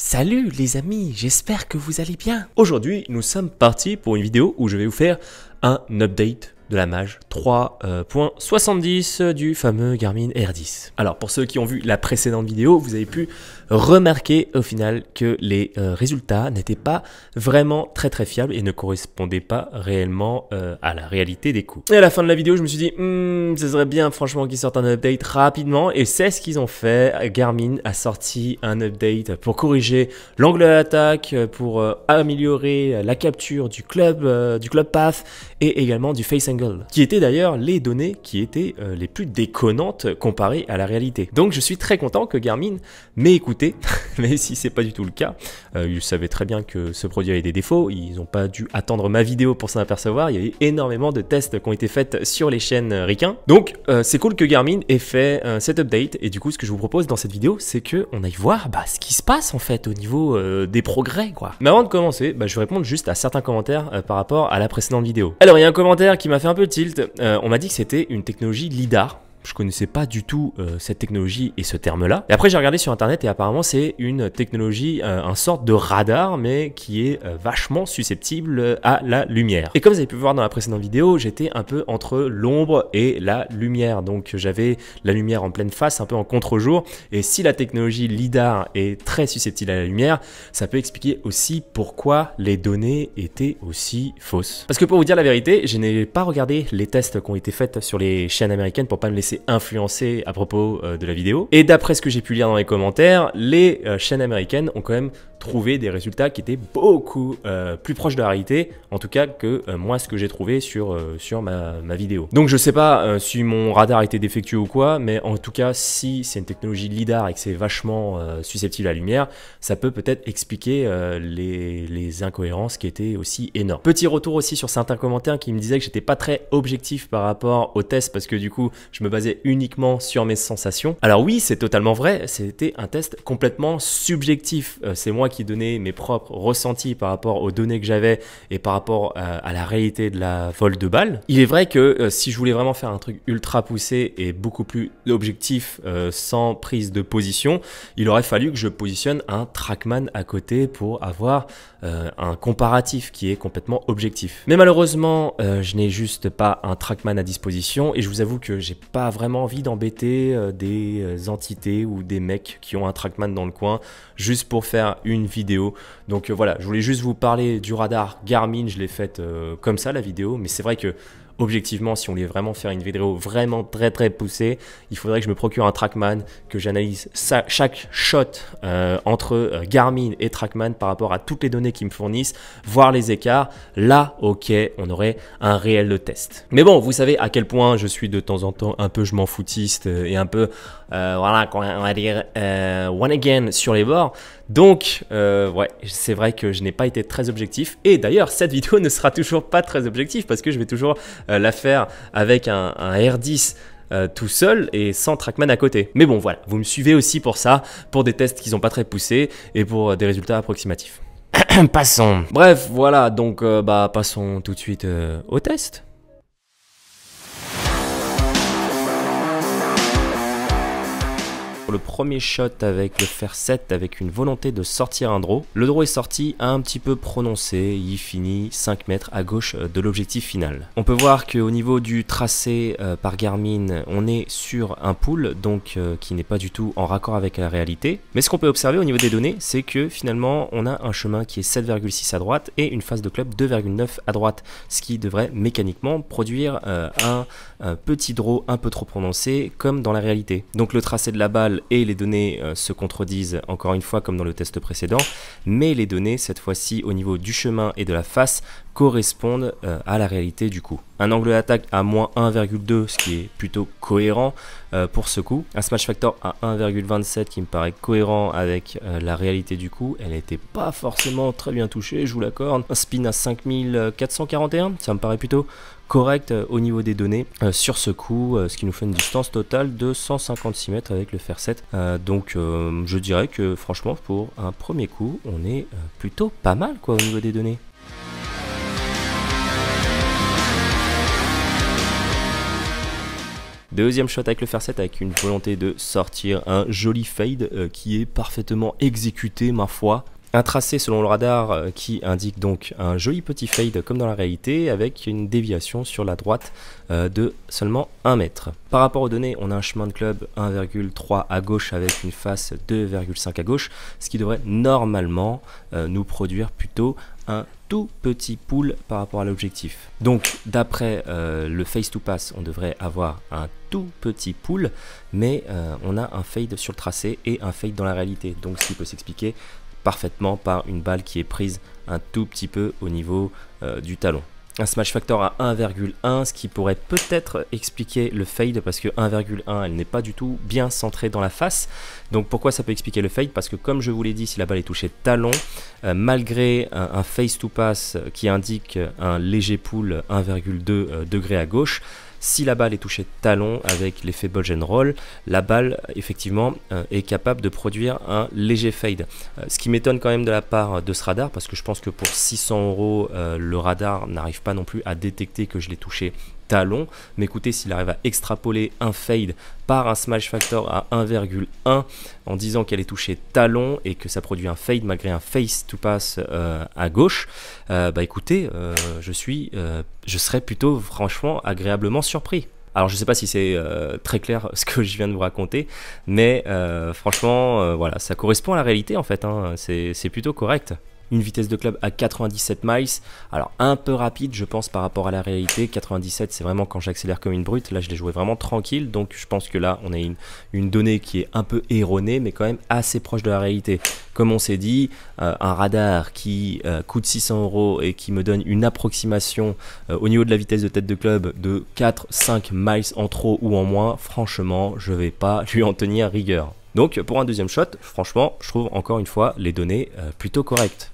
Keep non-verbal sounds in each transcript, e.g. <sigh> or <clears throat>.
Salut les amis, j'espère que vous allez bien. Aujourd'hui, nous sommes partis pour une vidéo où je vais vous faire un update la Mage 3.70 euh, du fameux Garmin R10. Alors pour ceux qui ont vu la précédente vidéo, vous avez pu remarquer au final que les euh, résultats n'étaient pas vraiment très très fiables et ne correspondaient pas réellement euh, à la réalité des coûts. Et à la fin de la vidéo, je me suis dit, hmm, ce serait bien franchement qu'ils sortent un update rapidement et c'est ce qu'ils ont fait. Garmin a sorti un update pour corriger l'angle d'attaque, pour améliorer la capture du club, du club path et également du face angle qui étaient d'ailleurs les données qui étaient euh, les plus déconnantes comparées à la réalité. Donc je suis très content que Garmin m'ait écouté, mais <laughs> si c'est pas du tout le cas, euh, ils savaient très bien que ce produit avait des défauts, ils n'ont pas dû attendre ma vidéo pour s'en apercevoir, il y a eu énormément de tests qui ont été faits sur les chaînes Rikin. Donc euh, c'est cool que Garmin ait fait cet update, et du coup ce que je vous propose dans cette vidéo, c'est que on aille voir bah, ce qui se passe en fait au niveau des progrès quoi. Mais avant de commencer, bah, je vais répondre juste à certains commentaires par rapport à la précédente vidéo. Alors il y a un commentaire qui m'a un peu tilt. Euh, on m'a dit que c'était une technologie LIDAR je connaissais pas du tout euh, cette technologie et ce terme-là. Et après, j'ai regardé sur internet et apparemment, c'est une technologie, euh, un sorte de radar, mais qui est euh, vachement susceptible à la lumière. Et comme vous avez pu voir dans la précédente vidéo, j'étais un peu entre l'ombre et la lumière. Donc, j'avais la lumière en pleine face, un peu en contre-jour. Et si la technologie LIDAR est très susceptible à la lumière, ça peut expliquer aussi pourquoi les données étaient aussi fausses. Parce que pour vous dire la vérité, je n'ai pas regardé les tests qui ont été faits sur les chaînes américaines pour pas me laisser influencé à propos euh, de la vidéo. Et d'après ce que j'ai pu lire dans les commentaires, les euh, chaînes américaines ont quand même trouver des résultats qui étaient beaucoup euh, plus proches de la réalité, en tout cas que euh, moi ce que j'ai trouvé sur, euh, sur ma, vidéo. Donc je sais pas si mon radar était défectueux ou quoi, mais en tout cas si c'est une technologie LIDAR et que c'est vachement susceptible à la lumière, ça peut peut-être expliquer les, les, incohérences qui étaient aussi énormes. Petit retour aussi sur certains commentaires qui me disaient que j'étais pas très objectif par rapport au test parce que du coup je me basais uniquement sur mes sensations. Alors oui c'est totalement vrai, c'était un test complètement subjectif, c'est moi qui qui donnait mes propres ressentis par rapport aux données que j'avais et par rapport euh, à, la réalité de la vol de balle. Il est vrai que euh, si je voulais vraiment faire un truc ultra poussé et beaucoup plus objectif euh, sans prise de position, il aurait fallu que je positionne un trackman à côté pour avoir un comparatif qui est complètement objectif. Mais malheureusement, je n'ai juste pas un trackman à disposition et je vous avoue que j'ai pas vraiment envie d'embêter des entités ou des mecs qui ont un trackman dans le coin juste pour faire une vidéo. Donc euh, voilà, je voulais juste vous parler du radar Garmin, je l'ai faite euh, comme ça la vidéo, mais c'est vrai que objectivement, si on voulait vraiment faire une vidéo vraiment très très poussée, il faudrait que je me procure un Trackman, que j'analyse chaque shot euh, entre Garmin et Trackman par rapport à toutes les données qui me fournissent, voir les écarts. Là, ok, on aurait un réel test. Mais bon, vous savez à quel point je suis de temps en temps un peu je m'en foutiste et un peu euh, voilà, on va dire euh, one again sur les bords. Donc, euh, ouais, c'est vrai que je n'ai pas été très objectif. Et d'ailleurs, cette vidéo ne sera toujours pas très objective parce que je vais toujours la faire avec un, R10 tout seul et sans trackman à côté. Mais bon voilà, vous me suivez aussi pour ça, pour des tests qui n'ont pas très poussé et pour des résultats approximatifs. <clears throat> passons. Bref, voilà, donc bah passons tout de suite au test. le premier shot avec le fer 7 avec une volonté de sortir un draw. Le draw est sorti un petit peu prononcé, il finit 5 mètres à gauche euh, de l'objectif final. On peut voir qu'au niveau du tracé euh, par Garmin, on est sur un pool donc euh, qui n'est pas du tout en raccord avec la réalité. Mais ce qu'on peut observer au niveau des données, c'est que finalement on a un chemin qui est 7,6 à droite et une phase de club 2,9 à droite, ce qui devrait mécaniquement produire un, un petit draw un peu trop prononcé comme dans la réalité. Donc le tracé de la balle et les données euh, se contredisent encore une fois comme dans le test précédent, mais les données cette fois-ci au niveau du chemin et de la face correspondent euh, à la réalité du coup. Un angle d'attaque à moins 1,2 ce qui est plutôt cohérent, euh, pour ce coup. Un smash factor à 1,27 qui me paraît cohérent avec euh, la réalité du coup. Elle n'était pas forcément très bien touchée, je vous l'accorde. Un spin à 5441, ça me paraît plutôt correct euh, au niveau des données sur ce coup, ce qui nous fait une distance totale de 156 mètres avec le fer 7. donc je dirais que franchement pour un premier coup, on est plutôt pas mal quoi au niveau des données. Deuxième shot avec le fer 7 avec une volonté de sortir un joli fade euh, qui est parfaitement exécuté ma foi. Un tracé selon le radar euh, qui indique donc un joli petit fade comme dans la réalité avec une déviation sur la droite euh, de seulement 1 mètre. Par rapport aux données, on a un chemin de club 1,3 à gauche avec une face 2,5 à gauche, ce qui devrait normalement nous produire plutôt un petit pool par rapport à l'objectif. Donc d'après euh, le face-to-pass, on devrait avoir un tout petit pool, mais euh, on a un fade sur le tracé et un fade dans la réalité. Donc ce qui peut s'expliquer parfaitement par une balle qui est prise un tout petit peu au niveau euh, du talon un Smash Factor à 1,1, ce qui pourrait peut-être expliquer le fade, parce que 1,1, elle n'est pas du tout bien centrée dans la face. Donc pourquoi ça peut expliquer le fade Parce que comme je vous l'ai dit, si la balle est touchée talon, euh, malgré un, face-to-pass qui indique un léger pull 1,2 euh, degré à gauche, si la balle est touchée talon avec l'effet Bulge and Roll, la balle effectivement euh, est capable de produire un léger fade. Euh, ce qui m'étonne quand même de la part de ce radar parce que je pense que pour 600 euros, euh, le radar n'arrive pas non plus à détecter que je l'ai touché talon. Mais écoutez, s'il arrive à extrapoler un fade par un smash factor à 1,1 en disant qu'elle est touchée talon et que ça produit un fade malgré un face to pass euh, à gauche, euh, bah écoutez, euh, je suis, je serais plutôt franchement agréablement surpris. Alors je sais pas si c'est très clair <laughs> ce que je viens de vous raconter, mais franchement, voilà, ça correspond à la réalité en fait. Hein. C'est plutôt correct une vitesse de club à 97 miles. Alors un peu rapide je pense par rapport à la réalité. 97 c'est vraiment quand j'accélère comme une brute. Là je l'ai joué vraiment tranquille donc je pense que là on a une, une, donnée qui est un peu erronée mais quand même assez proche de la réalité. Comme on s'est dit, euh, un radar qui euh, coûte 600 euros et qui me donne une approximation euh, au niveau de la vitesse de tête de club de 4-5 miles en trop ou en moins, franchement je vais pas lui en tenir rigueur. Donc pour un deuxième shot, franchement, je trouve encore une fois les données plutôt correctes.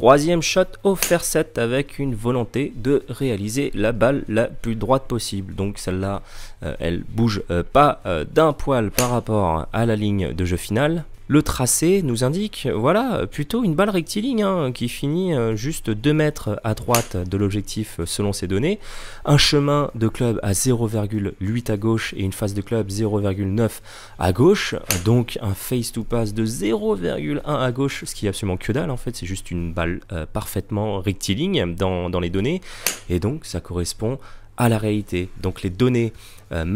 Troisième shot au fair 7 avec une volonté de réaliser la balle la plus droite possible. Donc celle-là, elle euh, elle bouge euh, pas euh, d'un poil par rapport à la ligne de jeu finale. Le tracé nous indique, voilà, plutôt une balle rectiligne hein, qui finit euh, juste 2 mètres à droite de l'objectif euh, selon ces données, un chemin de club à 0,8 à gauche et une face de club 0,9 à gauche, donc un face to pass de 0,1 à gauche, ce qui est absolument que dalle en fait, c'est juste une balle euh, parfaitement rectiligne dans, les données, et donc ça correspond à la réalité. Donc les données matchent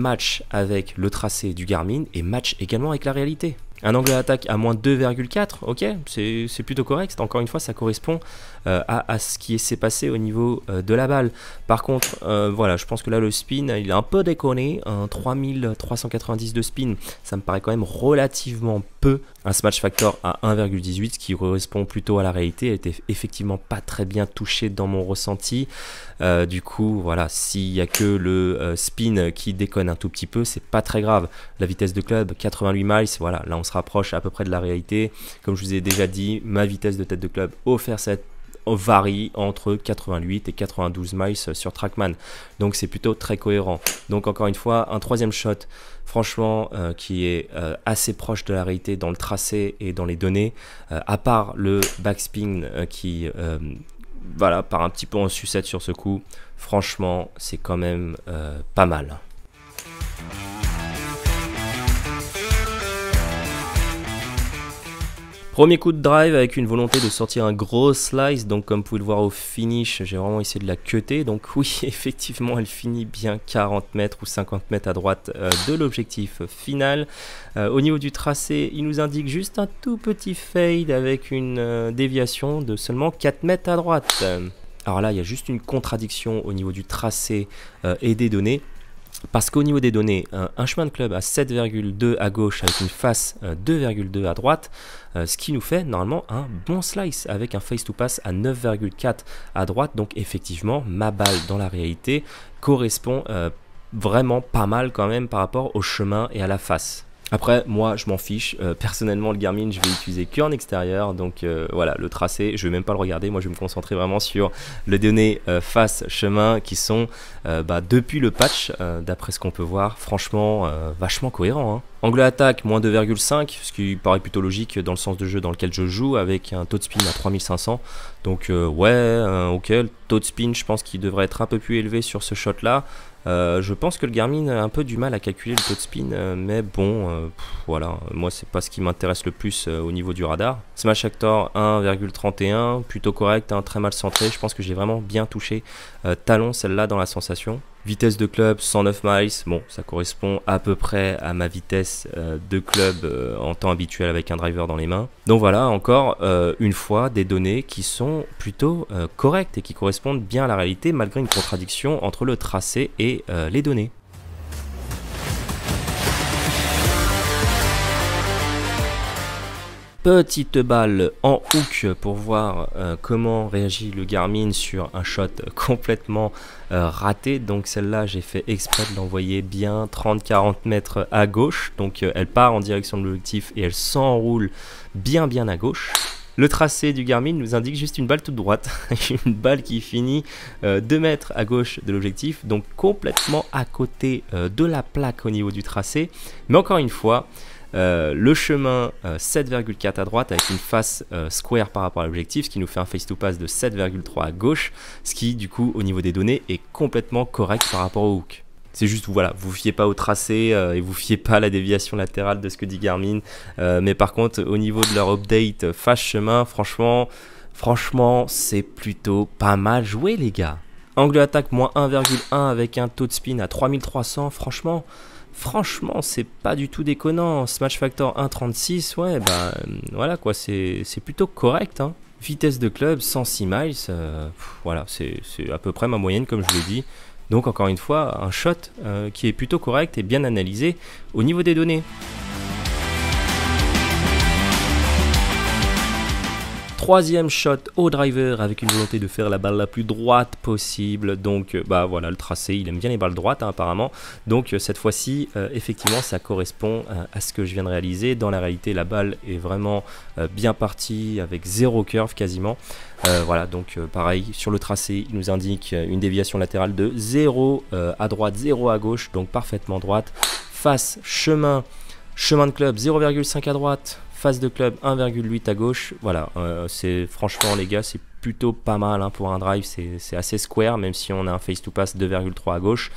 match avec le tracé du Garmin et match également avec la réalité. Un angle d'attaque à moins 2,4, ok, c'est plutôt correct. Encore une fois, ça correspond euh, à, ce qui s'est passé au niveau euh, de la balle. Par contre, euh, voilà, je pense que là, le spin, il est un peu déconné. Un 3390 de spin, ça me paraît quand même relativement peu. Un smash factor à 1,18, qui correspond plutôt à la réalité, était effectivement pas très bien touché dans mon ressenti. du coup, voilà, s'il n'y a que le spin qui déconne un tout petit peu, c'est pas très grave. La vitesse de club, 88 miles, voilà, là on sera approche à peu près de la réalité. Comme je vous ai déjà dit, ma vitesse de tête de club offert cette euh, varie entre 88 et 92 miles sur Trackman. Donc c'est plutôt très cohérent. Donc encore une fois, un troisième shot, franchement, euh, qui est euh, assez proche de la réalité dans le tracé et dans les données, à part le backspin qui... voilà, part un petit peu en sucette sur ce coup. Franchement, c'est quand même pas mal. Premier coup de drive avec une volonté de sortir un gros slice, donc comme vous pouvez le voir au finish, j'ai vraiment essayé de la cutter, donc oui, <laughs> effectivement, elle finit bien 40 mètres ou 50 mètres à droite euh, de l'objectif final. Euh, au niveau du tracé, il nous indique juste un tout petit fade avec une euh, déviation de seulement 4 mètres à droite. Alors là, il y a juste une contradiction au niveau du tracé et des données. Parce qu'au niveau des données, un chemin de club à 7,2 à gauche avec une face 2,2 euh, à droite, euh, ce qui nous fait normalement un bon slice avec un face-to-pass à 9,4 à droite. Donc effectivement, ma balle dans la réalité correspond euh, vraiment pas mal quand même par rapport au chemin et à la face. Après, moi, je m'en fiche. Euh, personnellement, le Garmin, je vais utiliser qu'en extérieur. Donc euh, voilà, le tracé, je vais même pas le regarder. Moi, je vais me concentrer vraiment sur les données euh, face chemin qui sont bah, depuis le patch, d'après ce qu'on peut voir, franchement, vachement cohérent. Hein. Angle attaque, moins 2,5, ce qui paraît plutôt logique dans le sens de jeu dans lequel je joue, avec un taux de spin à 3500. Donc ouais, ok, le taux de spin, je pense qu'il devrait être un peu plus élevé sur ce shot-là. Euh, je pense que le Garmin a un peu du mal à calculer le taux de spin, euh, mais bon, euh, voilà, moi c'est pas ce qui m'intéresse le plus au niveau du radar. Smash Actor 1,31, plutôt correct, hein, très mal centré, je pense que j'ai vraiment bien touché talon celle-là dans la sensation. Vitesse de club 109 miles, bon ça correspond à peu près à ma vitesse euh, de club euh, en temps habituel avec un driver dans les mains. Donc voilà encore euh, une fois des données qui sont plutôt correctes et qui correspondent bien à la réalité malgré une contradiction entre le tracé et les données. Petite balle en hook pour voir euh, comment réagit le Garmin sur un shot <laughs> complètement euh, raté. Donc celle-là, j'ai fait exprès de l'envoyer bien 30-40 mètres à gauche. Donc euh, elle part en direction de l'objectif et elle s'enroule bien bien à gauche. Le tracé du Garmin nous indique juste une balle toute droite, <laughs> une balle qui finit 2 mètres à gauche de l'objectif, donc complètement à côté de la plaque au niveau du tracé. Mais encore une fois, euh, le chemin 7,4 euh, à droite avec une face euh, square par rapport à l'objectif, ce qui nous fait un face-to-pass de 7,3 à gauche, ce qui du coup au niveau des données est complètement correct par rapport au hook. C'est juste, voilà, vous fiez pas au tracé et vous fiez pas à la déviation latérale de ce que dit Garmin. mais par contre, au niveau de leur update face chemin, franchement, franchement, c'est plutôt pas mal joué, les gars. Angle attaque moins 1,1 avec un taux de spin à 3300, franchement, franchement, c'est pas du tout déconnant. Smash Factor 1.36, ouais, ben voilà quoi, c'est plutôt correct. Hein. Vitesse de club, 106 miles, euh, voilà, c'est à peu près ma moyenne comme je l'ai dit. Donc encore une fois, un shot euh, qui est plutôt correct et bien analysé au niveau des données. Troisième shot au driver avec une volonté de faire la balle la plus droite possible. Donc euh, bah voilà le tracé, il aime bien les balles droites hein, apparemment. Donc euh, cette fois-ci, euh, effectivement, ça correspond à ce que je viens de réaliser. Dans la réalité, la balle est vraiment bien partie avec zéro curve quasiment. voilà, donc pareil, sur le tracé, il nous indique une déviation latérale de 0 à droite, 0 à gauche, donc parfaitement droite. Face, chemin, chemin de club, 0,5 à droite, Face de club 1,8 à gauche. Voilà, euh, c'est franchement les gars, c'est plutôt pas mal hein, pour un drive. C'est assez square, même si on a un face-to-pass 2,3 à gauche.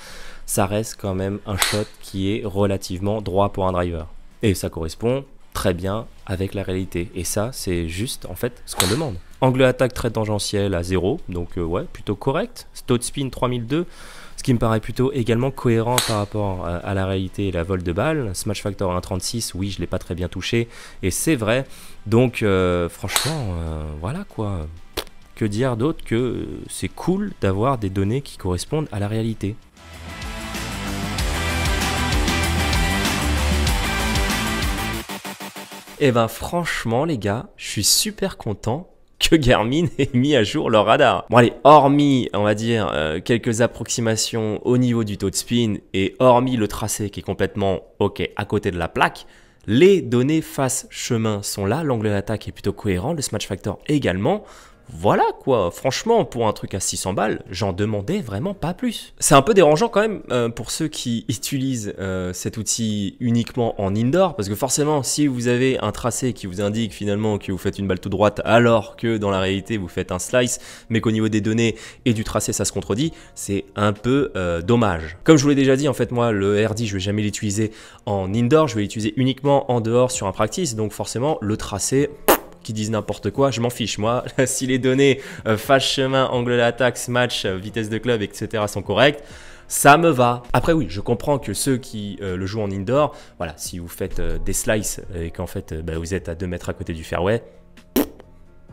Ça reste quand même un shot qui est relativement droit pour un driver. Et ça correspond très bien avec la réalité. Et ça, c'est juste en fait ce qu'on demande. Angle attaque très tangentiel à 0, donc euh, ouais, plutôt correct. Stout spin 3002, ce qui me paraît plutôt également cohérent par rapport euh, à, la réalité et la vol de balle. Smash Factor 1.36, oui, je l'ai pas très bien touché, et c'est vrai. Donc euh, franchement, voilà quoi. Que dire d'autre que c'est cool d'avoir des données qui correspondent à la réalité. Et eh ben franchement les gars, je suis super content que Garmin <laughs> ait mis à jour leur radar. Bon allez, hormis, on va dire, euh, quelques approximations au niveau du taux de spin et hormis le tracé qui est complètement OK à côté de la plaque, les données face chemin sont là, l'angle d'attaque est plutôt cohérent, le smash factor également. Voilà quoi, franchement, pour un truc à 600 balles, j'en demandais vraiment pas plus. C'est un peu dérangeant quand même euh, pour ceux qui <laughs> utilisent euh, cet outil uniquement en indoor, parce que forcément, si vous avez un tracé qui vous indique finalement que vous faites une balle tout droite, alors que dans la réalité vous faites un slice, mais qu'au niveau des données et du tracé ça se contredit, c'est un peu euh, dommage. Comme je vous l'ai déjà dit, en fait, moi, le RD, je vais jamais l'utiliser en indoor, je vais l'utiliser uniquement en dehors sur un practice, donc forcément, le tracé disent n'importe quoi, je m'en fiche. Moi, <laughs> si les données euh, face chemin, angle d'attaque, match, euh, vitesse de club, etc. sont correctes, ça me va. Après oui, je comprends que ceux qui euh, le jouent en indoor, voilà, si vous faites des slices et qu'en fait bah, vous êtes à deux mètres à côté du fairway,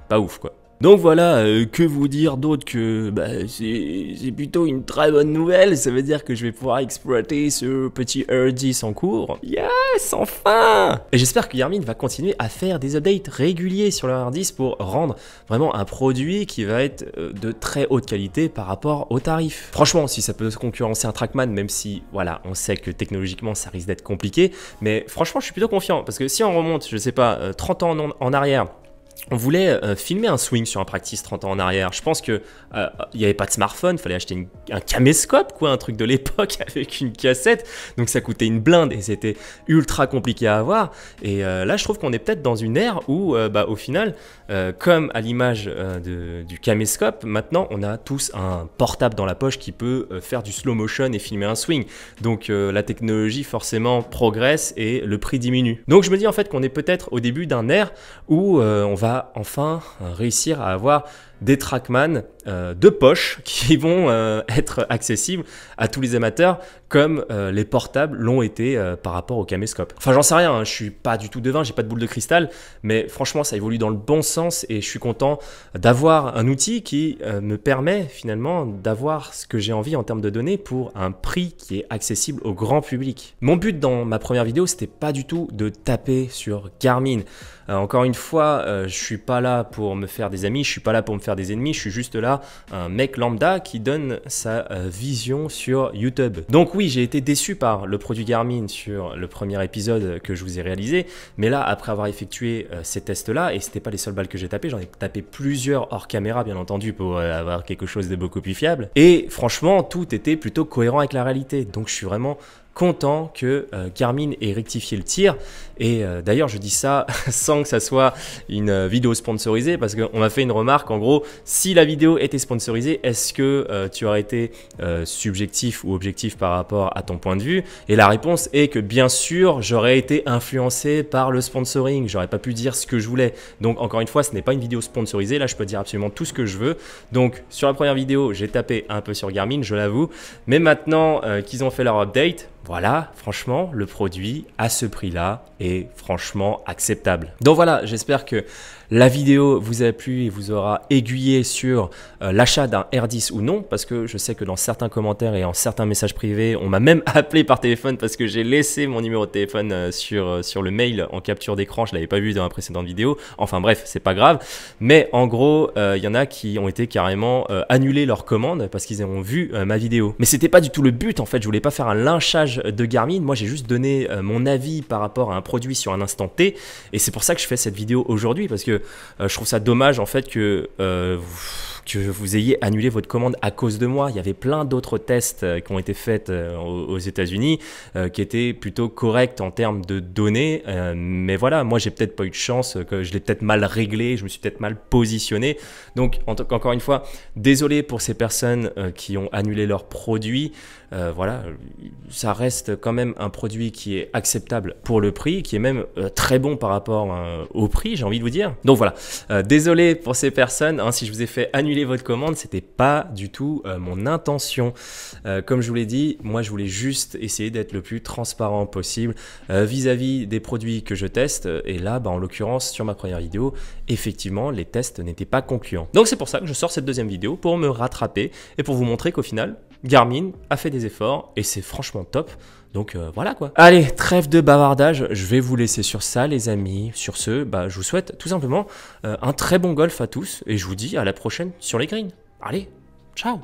pas ouf quoi. Donc voilà, euh, que vous dire d'autre que bah, c'est plutôt une très bonne nouvelle, ça veut dire que je vais pouvoir exploiter ce petit R10 en cours. Yes, enfin Et j'espère que Yarmin va continuer à faire des updates réguliers sur le R10 pour rendre vraiment un produit qui va être euh, de très haute qualité par rapport au tarif. Franchement, si ça peut se concurrencer un Trackman, même si, voilà, on sait que technologiquement ça risque d'être compliqué, mais franchement je suis plutôt confiant, parce que si on remonte, je sais pas, 30 euh, ans en arrière, on voulait euh, filmer un swing sur un practice 30 ans en arrière. Je pense que euh, il n'y avait pas de smartphone, fallait acheter un caméscope, quoi, un truc de l'époque <laughs> avec une cassette. Donc ça coûtait une blinde et c'était ultra compliqué à avoir. Et euh, là, je trouve qu'on est peut-être dans une ère où, bah, au final, comme à l'image du caméscope, maintenant on a tous un portable dans la poche qui peut faire du slow motion et filmer un swing. Donc la technologie forcément progresse et le prix diminue. Donc je me dis en fait qu'on est peut-être au début d'un ère où on va va enfin réussir à avoir des trackman euh, de poche <laughs> qui vont euh, être accessibles à tous les amateurs comme euh, les portables l'ont été par rapport au caméscope. Enfin j'en sais rien, je hein, je suis pas du tout devin, j'ai pas de boule de cristal, mais franchement ça évolue dans le bon sens et je suis content d'avoir un outil qui me permet finalement d'avoir ce que j'ai envie en termes de données pour un prix qui est accessible au grand public. Mon but dans ma première vidéo c'était pas du tout de taper sur Garmin. encore une fois, je suis pas là pour me faire des amis, je suis pas là pour me faire des ennemis, je suis juste là un mec lambda qui donne sa euh, vision sur YouTube. Donc oui, j'ai été déçu par le produit Garmin sur le premier épisode que je vous ai réalisé, mais là, après avoir effectué euh, ces tests-là, et c'était pas les seules balles que j'ai tapées, j'en ai tapé plusieurs hors caméra, bien entendu, pour euh, avoir quelque chose de beaucoup plus fiable, et franchement, tout était plutôt cohérent avec la réalité, donc je suis vraiment content que euh, Garmin ait rectifié le tir. Et euh, d'ailleurs, je dis ça <laughs> sans que ça soit une euh, vidéo sponsorisée, parce qu'on m'a fait une remarque, en gros, si la vidéo était sponsorisée, est-ce que tu aurais été subjectif ou objectif par rapport à ton point de vue Et la réponse est que bien sûr, j'aurais été influencé par le sponsoring, j'aurais pas pu dire ce que je voulais. Donc encore une fois, ce n'est pas une vidéo sponsorisée, là je peux dire absolument tout ce que je veux. Donc sur la première vidéo, j'ai tapé un peu sur Garmin, je l'avoue, mais maintenant qu'ils ont fait leur update, voilà, franchement, le produit à ce prix-là est franchement acceptable. Donc voilà, j'espère que la vidéo vous a plu et vous aura aiguillé sur euh, l'achat d'un R10 ou non, parce que je sais que dans certains commentaires et en certains messages privés, on m'a même <laughs> appelé par téléphone parce que j'ai laissé mon numéro de téléphone euh, sur, euh, sur le mail en capture d'écran. Je l'avais pas vu dans la précédente vidéo. Enfin bref, c'est pas grave. Mais en gros, il y en a qui ont été carrément annulés leur commande parce qu'ils ont vu ma vidéo. Mais c'était pas du tout le but en fait. Je voulais pas faire un lynchage de Garmin. Moi, j'ai juste donné mon avis par rapport à un produit sur un instant T. Et c'est pour ça que je fais cette vidéo aujourd'hui parce que euh, je trouve ça dommage en fait que euh, que vous ayez annulé votre commande à cause de moi. Il y avait plein d'autres tests euh, qui ont été faits euh, aux États-Unis euh, qui étaient plutôt corrects en termes de données. mais voilà, moi j'ai peut-être pas eu de chance, que je l'ai peut-être mal réglé, je me suis peut-être mal positionné. Donc encore une fois, désolé pour ces personnes qui ont annulé leur produit. voilà, ça reste quand même un produit qui est acceptable pour le prix, qui est même très bon par rapport au prix, j'ai envie de vous dire. Donc voilà, désolé pour ces personnes hein, si je vous ai fait annuler votre commande, c'était pas du tout euh, mon intention. Euh, comme je vous l'ai dit, moi je voulais juste essayer d'être le plus transparent possible euh, vis-à-vis des produits que je teste. Et là, bah, en l'occurrence, sur ma première vidéo, effectivement, les tests n'étaient pas concluants. Donc c'est pour ça que je sors cette deuxième vidéo pour me rattraper et pour vous montrer qu'au final, Garmin a fait des efforts et c'est franchement top donc euh, voilà quoi. Allez, trêve de bavardage, je vais vous laisser sur ça les amis. Sur ce, bah, je vous souhaite tout simplement euh, un très bon golf à tous et je vous dis à la prochaine sur les greens. Allez, ciao